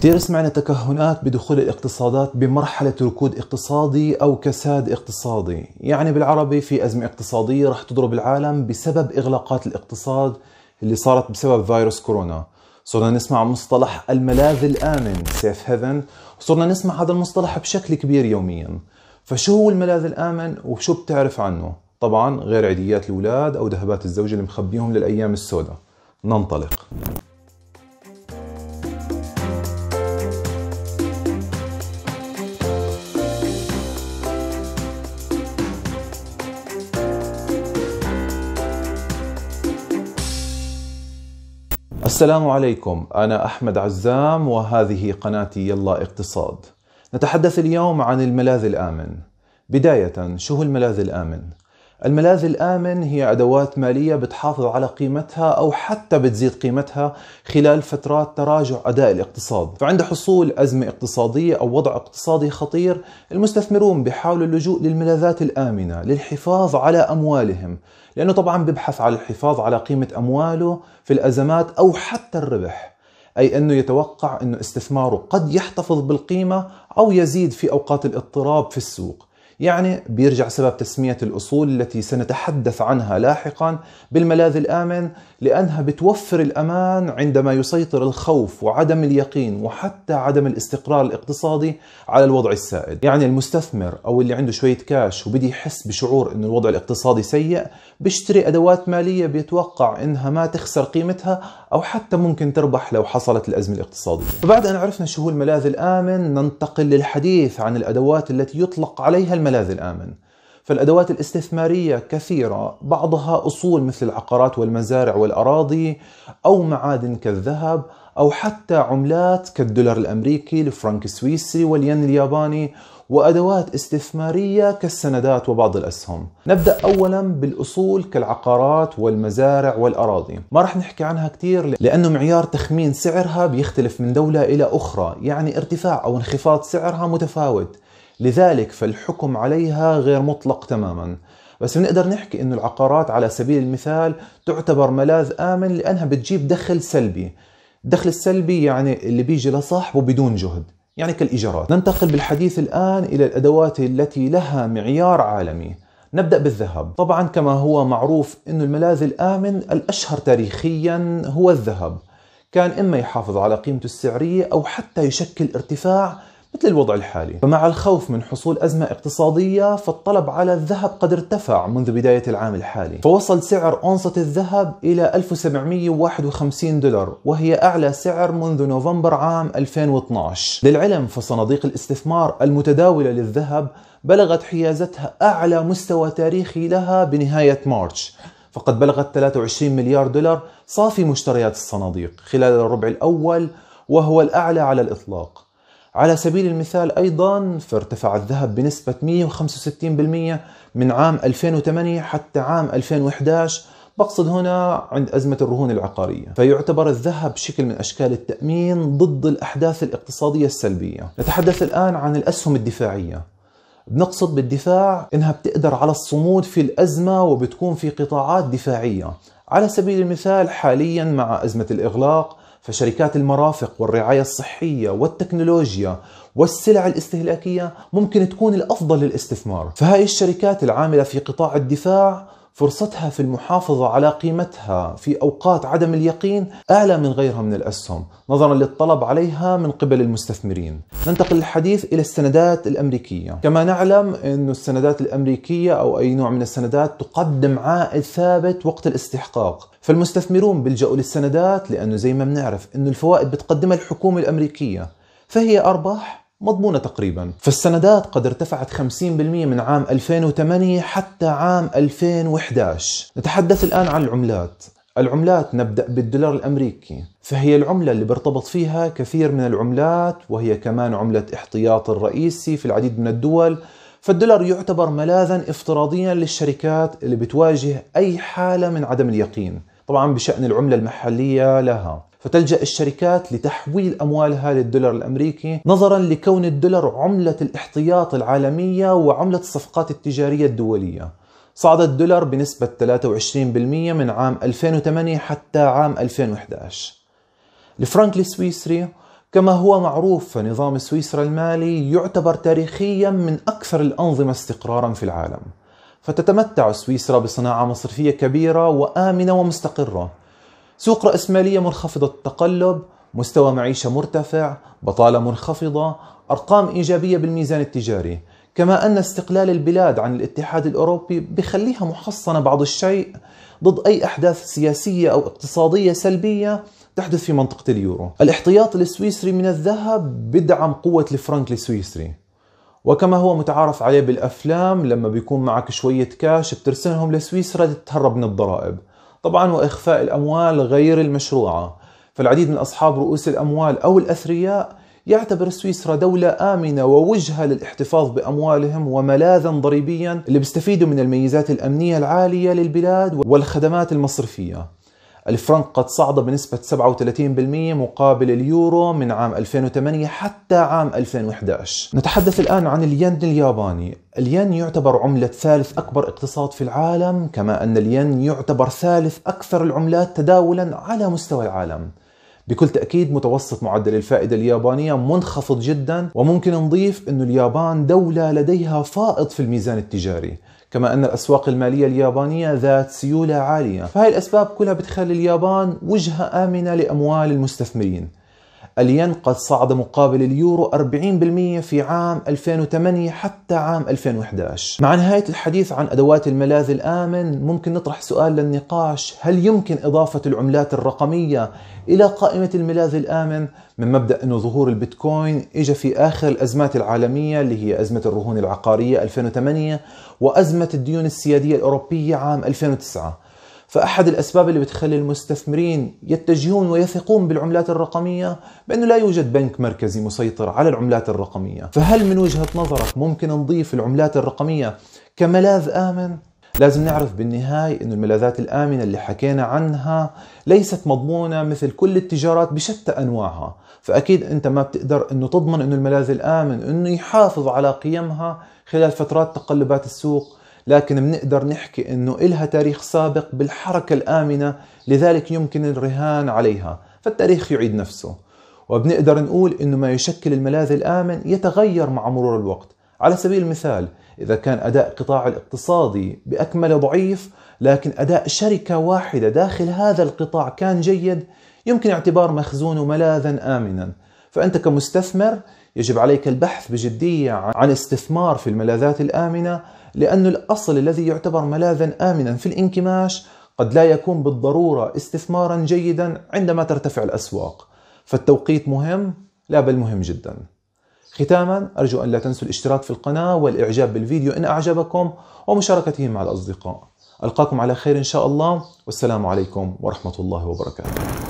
كثير سمعنا تكهنات بدخول الاقتصادات بمرحلة ركود اقتصادي أو كساد اقتصادي يعني بالعربي في أزمة اقتصادية رح تضرب العالم بسبب إغلاقات الاقتصاد اللي صارت بسبب فيروس كورونا صرنا نسمع مصطلح الملاذ الآمن سيف هيفن وصرنا نسمع هذا المصطلح بشكل كبير يوميا فشو هو الملاذ الآمن وشو بتعرف عنه طبعا غير عيديات الأولاد أو ذهبات الزوجة اللي مخبيهم للأيام السوداء ننطلق السلام عليكم أنا أحمد عزام وهذه قناتي يلا اقتصاد نتحدث اليوم عن الملاذ الآمن بداية شو هو الملاذ الآمن؟ الملاذ الآمن هي أدوات مالية بتحافظ على قيمتها أو حتى بتزيد قيمتها خلال فترات تراجع أداء الاقتصاد فعند حصول أزمة اقتصادية أو وضع اقتصادي خطير المستثمرون بيحاولوا اللجوء للملاذات الآمنة للحفاظ على أموالهم لأنه طبعا بيبحث على الحفاظ على قيمة أمواله في الأزمات أو حتى الربح أي أنه يتوقع أنه استثماره قد يحتفظ بالقيمة أو يزيد في أوقات الاضطراب في السوق يعني بيرجع سبب تسمية الأصول التي سنتحدث عنها لاحقا بالملاذ الآمن لأنها بتوفر الأمان عندما يسيطر الخوف وعدم اليقين وحتى عدم الاستقرار الاقتصادي على الوضع السائد يعني المستثمر أو اللي عنده شوية كاش وبدي يحس بشعور أن الوضع الاقتصادي سيء بيشتري أدوات مالية بيتوقع أنها ما تخسر قيمتها أو حتى ممكن تربح لو حصلت الأزمة الاقتصادية فبعد أن عرفنا شو هو الملاذ الآمن ننتقل للحديث عن الأدوات التي يطلق عليها الملاذ الملاذ الآمن فالأدوات الاستثمارية كثيرة بعضها أصول مثل العقارات والمزارع والأراضي أو معادن كالذهب أو حتى عملات كالدولار الأمريكي الفرنك السويسري والين الياباني وأدوات استثمارية كالسندات وبعض الأسهم نبدأ أولا بالأصول كالعقارات والمزارع والأراضي ما رح نحكي عنها كتير لأنه معيار تخمين سعرها بيختلف من دولة إلى أخرى يعني ارتفاع أو انخفاض سعرها متفاوت لذلك فالحكم عليها غير مطلق تماما بس بنقدر نحكي انه العقارات على سبيل المثال تعتبر ملاذ امن لانها بتجيب دخل سلبي الدخل السلبي يعني اللي بيجي لصاحبه بدون جهد يعني كالايجارات ننتقل بالحديث الان الى الادوات التي لها معيار عالمي نبدأ بالذهب طبعا كما هو معروف أن الملاذ الآمن الأشهر تاريخيا هو الذهب كان إما يحافظ على قيمته السعرية أو حتى يشكل ارتفاع مثل الوضع الحالي فمع الخوف من حصول أزمة اقتصادية فالطلب على الذهب قد ارتفع منذ بداية العام الحالي فوصل سعر أونصة الذهب إلى 1751 دولار وهي أعلى سعر منذ نوفمبر عام 2012 للعلم فصناديق الاستثمار المتداولة للذهب بلغت حيازتها أعلى مستوى تاريخي لها بنهاية مارش فقد بلغت 23 مليار دولار صافي مشتريات الصناديق خلال الربع الأول وهو الأعلى على الإطلاق على سبيل المثال أيضا فارتفع الذهب بنسبة 165% من عام 2008 حتى عام 2011 بقصد هنا عند أزمة الرهون العقارية فيعتبر الذهب شكل من أشكال التأمين ضد الأحداث الاقتصادية السلبية نتحدث الآن عن الأسهم الدفاعية بنقصد بالدفاع إنها بتقدر على الصمود في الأزمة وبتكون في قطاعات دفاعية على سبيل المثال حاليا مع أزمة الإغلاق فشركات المرافق والرعاية الصحية والتكنولوجيا والسلع الاستهلاكية ممكن تكون الأفضل للاستثمار فهاي الشركات العاملة في قطاع الدفاع فرصتها في المحافظة على قيمتها في أوقات عدم اليقين أعلى من غيرها من الأسهم نظرا للطلب عليها من قبل المستثمرين ننتقل الحديث إلى السندات الأمريكية كما نعلم أن السندات الأمريكية أو أي نوع من السندات تقدم عائد ثابت وقت الاستحقاق فالمستثمرون بيلجأوا للسندات لأنه زي ما بنعرف أن الفوائد بتقدمها الحكومة الأمريكية فهي أرباح مضمونة تقريبا فالسندات قد ارتفعت 50% من عام 2008 حتى عام 2011 نتحدث الآن عن العملات العملات نبدأ بالدولار الأمريكي فهي العملة اللي برتبط فيها كثير من العملات وهي كمان عملة احتياط الرئيسي في العديد من الدول فالدولار يعتبر ملاذا افتراضيا للشركات اللي بتواجه أي حالة من عدم اليقين طبعا بشأن العملة المحلية لها فتلجأ الشركات لتحويل أموالها للدولار الأمريكي نظرا لكون الدولار عملة الاحتياط العالمية وعملة الصفقات التجارية الدولية صعد الدولار بنسبة 23% من عام 2008 حتى عام 2011 الفرنك السويسري كما هو معروف فنظام سويسرا المالي يعتبر تاريخيا من أكثر الأنظمة استقرارا في العالم فتتمتع سويسرا بصناعة مصرفية كبيرة وآمنة ومستقرة سوق رأسمالية منخفضة التقلب مستوى معيشة مرتفع بطالة منخفضة أرقام إيجابية بالميزان التجاري كما أن استقلال البلاد عن الاتحاد الأوروبي بخليها محصنة بعض الشيء ضد أي أحداث سياسية أو اقتصادية سلبية تحدث في منطقة اليورو الاحتياط السويسري من الذهب بدعم قوة الفرنك السويسري وكما هو متعارف عليه بالأفلام لما بيكون معك شوية كاش بترسلهم لسويسرا تتهرب من الضرائب طبعا وإخفاء الأموال غير المشروعة فالعديد من أصحاب رؤوس الأموال أو الأثرياء يعتبر سويسرا دولة آمنة ووجهة للاحتفاظ بأموالهم وملاذا ضريبيا اللي بيستفيدوا من الميزات الأمنية العالية للبلاد والخدمات المصرفية الفرنك قد صعد بنسبة 37% مقابل اليورو من عام 2008 حتى عام 2011 نتحدث الآن عن الين الياباني الين يعتبر عملة ثالث أكبر اقتصاد في العالم كما أن الين يعتبر ثالث أكثر العملات تداولا على مستوى العالم بكل تأكيد متوسط معدل الفائدة اليابانية منخفض جدا وممكن نضيف أن اليابان دولة لديها فائض في الميزان التجاري كما أن الأسواق المالية اليابانية ذات سيولة عالية فهي الأسباب كلها بتخلي اليابان وجهة آمنة لأموال المستثمرين الين قد صعد مقابل اليورو 40% في عام 2008 حتى عام 2011 مع نهاية الحديث عن أدوات الملاذ الآمن ممكن نطرح سؤال للنقاش هل يمكن إضافة العملات الرقمية إلى قائمة الملاذ الآمن من مبدأ أن ظهور البيتكوين إجا في آخر الأزمات العالمية اللي هي أزمة الرهون العقارية 2008 وأزمة الديون السيادية الأوروبية عام 2009 فأحد الأسباب اللي بتخلي المستثمرين يتجهون ويثقون بالعملات الرقمية بأنه لا يوجد بنك مركزي مسيطر على العملات الرقمية فهل من وجهة نظرك ممكن نضيف العملات الرقمية كملاذ آمن؟ لازم نعرف بالنهاية أن الملاذات الآمنة اللي حكينا عنها ليست مضمونة مثل كل التجارات بشتى أنواعها فأكيد أنت ما بتقدر أنه تضمن أنه الملاذ الآمن أنه يحافظ على قيمها خلال فترات تقلبات السوق لكن بنقدر نحكي انه إلها تاريخ سابق بالحركة الآمنة لذلك يمكن الرهان عليها فالتاريخ يعيد نفسه وبنقدر نقول انه ما يشكل الملاذ الآمن يتغير مع مرور الوقت على سبيل المثال إذا كان أداء قطاع الاقتصادي بأكمله ضعيف لكن أداء شركة واحدة داخل هذا القطاع كان جيد يمكن اعتبار مخزونه ملاذا آمنا فأنت كمستثمر يجب عليك البحث بجدية عن استثمار في الملاذات الآمنة لأن الأصل الذي يعتبر ملاذا آمنا في الانكماش قد لا يكون بالضرورة استثمارا جيدا عندما ترتفع الأسواق فالتوقيت مهم لا بل مهم جدا ختاما أرجو أن لا تنسوا الاشتراك في القناة والإعجاب بالفيديو إن أعجبكم ومشاركته مع الأصدقاء ألقاكم على خير إن شاء الله والسلام عليكم ورحمة الله وبركاته